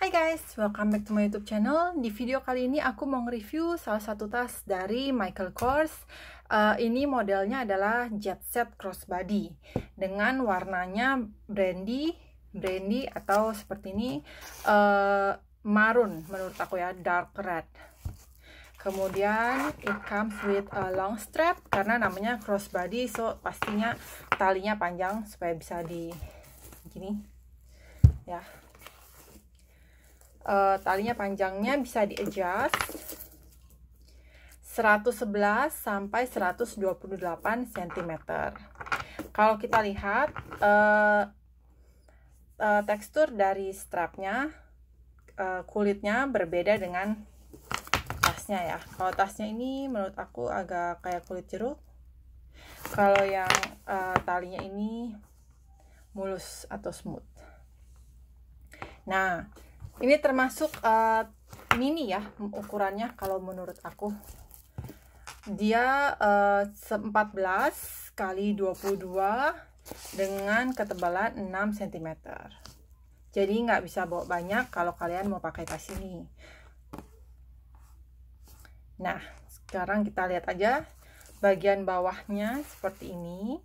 Hai guys, welcome back to my YouTube channel. Di video kali ini aku mau nge-review salah satu tas dari Michael Kors. Uh, ini modelnya adalah Jet Set Crossbody dengan warnanya brandy, brandy atau seperti ini uh, maroon menurut aku ya, dark red. Kemudian it comes with a long strap karena namanya crossbody so pastinya talinya panjang supaya bisa di gini ya uh, talinya panjangnya bisa di adjust 111 sampai 128 cm kalau kita lihat uh, uh, tekstur dari strapnya uh, kulitnya berbeda dengan tasnya ya kalau tasnya ini menurut aku agak kayak kulit jeruk kalau yang uh, talinya ini mulus atau smooth nah ini termasuk uh, mini ya ukurannya kalau menurut aku dia uh, eh, 14 kali 22 dengan ketebalan 6 cm jadi nggak bisa bawa banyak kalau kalian mau pakai tas ini nah sekarang kita lihat aja bagian bawahnya seperti ini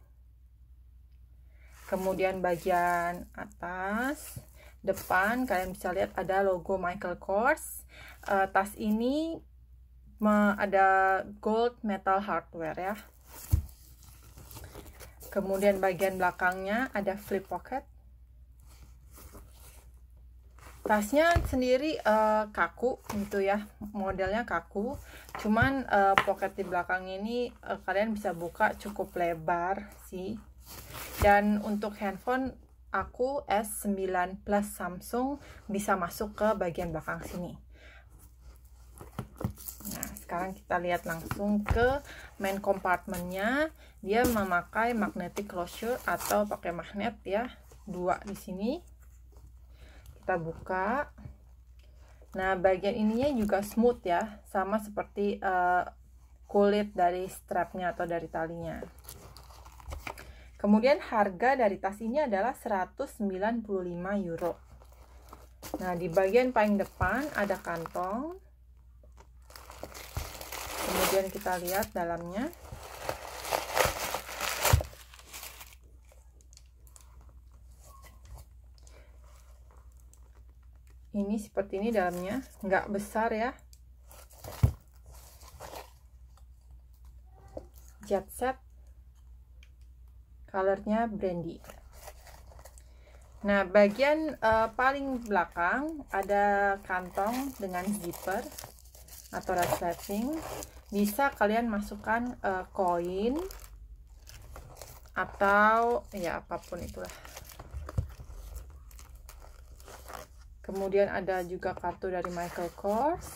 kemudian bagian atas depan kalian bisa lihat ada logo Michael Kors uh, tas ini ada gold metal hardware ya kemudian bagian belakangnya ada flip pocket tasnya sendiri uh, kaku gitu ya modelnya kaku cuman uh, pocket di belakang ini uh, kalian bisa buka cukup lebar sih dan untuk handphone aku S9 Plus Samsung bisa masuk ke bagian belakang sini nah sekarang kita lihat langsung ke main compartmentnya dia memakai magnetic closure atau pakai magnet ya dua di sini kita buka nah bagian ininya juga smooth ya sama seperti uh, kulit dari strapnya atau dari talinya Kemudian harga dari tas ini adalah 195 euro. Nah, di bagian paling depan ada kantong. Kemudian kita lihat dalamnya. Ini seperti ini dalamnya, nggak besar ya. Jet set colornya brandy nah bagian uh, paling belakang ada kantong dengan zipper atau resleting bisa kalian masukkan eh, koin uh, atau ya apapun itulah kemudian ada juga kartu dari Michael Kors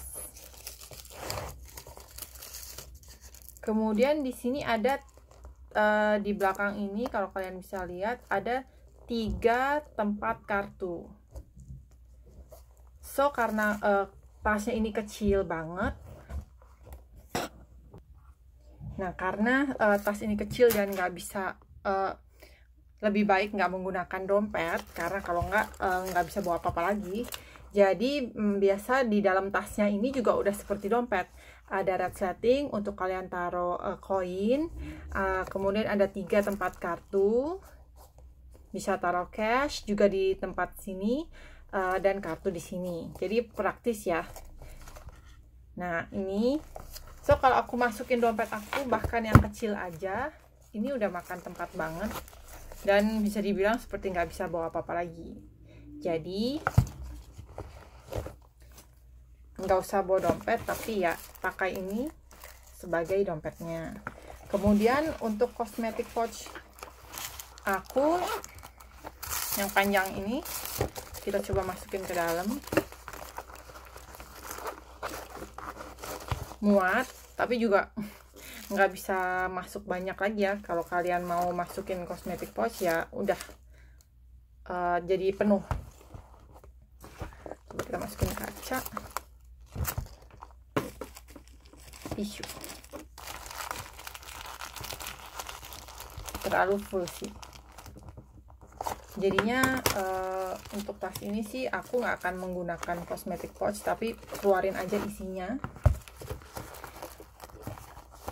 kemudian di sini ada uh, di belakang ini kalau kalian bisa lihat ada tiga tempat kartu so karena uh, tasnya ini kecil banget nah karena uh, tas ini kecil dan nggak bisa uh, lebih baik nggak menggunakan dompet karena kalau nggak uh, nggak bisa bawa apa-apa lagi jadi mm, biasa di dalam tasnya ini juga udah seperti dompet ada red setting untuk kalian taruh uh, koin uh, kemudian ada tiga tempat kartu bisa taruh cash juga di tempat sini uh, dan kartu di sini jadi praktis ya nah ini so kalau aku masukin dompet aku bahkan yang kecil aja ini udah makan tempat banget dan bisa dibilang seperti nggak bisa bawa apa-apa lagi jadi nggak usah bawa dompet tapi ya pakai ini sebagai dompetnya kemudian untuk kosmetik pouch aku yang panjang ini kita coba masukin ke dalam muat tapi juga nggak bisa masuk banyak lagi ya kalau kalian mau masukin kosmetik pouch ya udah uh, jadi penuh kita masukin kaca pisu terlalu full sih jadinya uh, untuk tas ini sih aku nggak akan menggunakan cosmetic pouch tapi keluarin aja isinya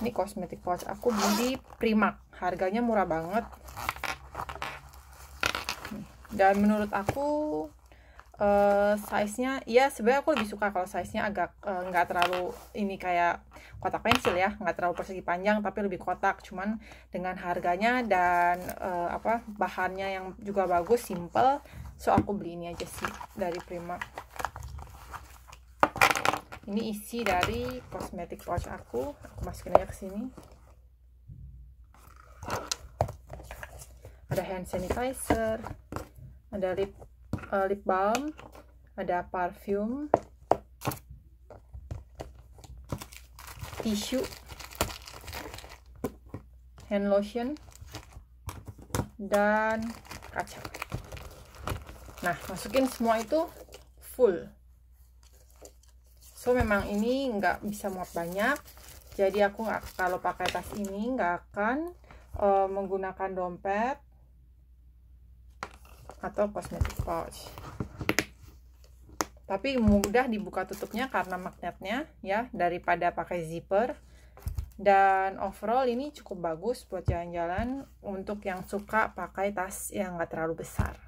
ini cosmetic pouch aku beli Primark harganya murah banget dan menurut aku uh, size-nya ya sebenarnya aku lebih suka kalau size-nya agak eh, nggak uh, terlalu ini kayak kotak pensil ya nggak terlalu persegi panjang tapi lebih kotak cuman dengan harganya dan uh, apa bahannya yang juga bagus simple so aku beli ini aja sih dari Prima ini isi dari cosmetic pouch aku aku masukin aja ke sini ada hand sanitizer ada lip uh, lip balm, ada parfum, tisu, hand lotion, dan kaca. Nah, masukin semua itu full. So, memang ini nggak bisa muat banyak. Jadi, aku nggak, kalau pakai tas ini nggak akan uh, menggunakan dompet atau kosmetik pouch tapi mudah dibuka tutupnya karena magnetnya ya daripada pakai zipper dan overall ini cukup bagus buat jalan-jalan untuk yang suka pakai tas yang nggak terlalu besar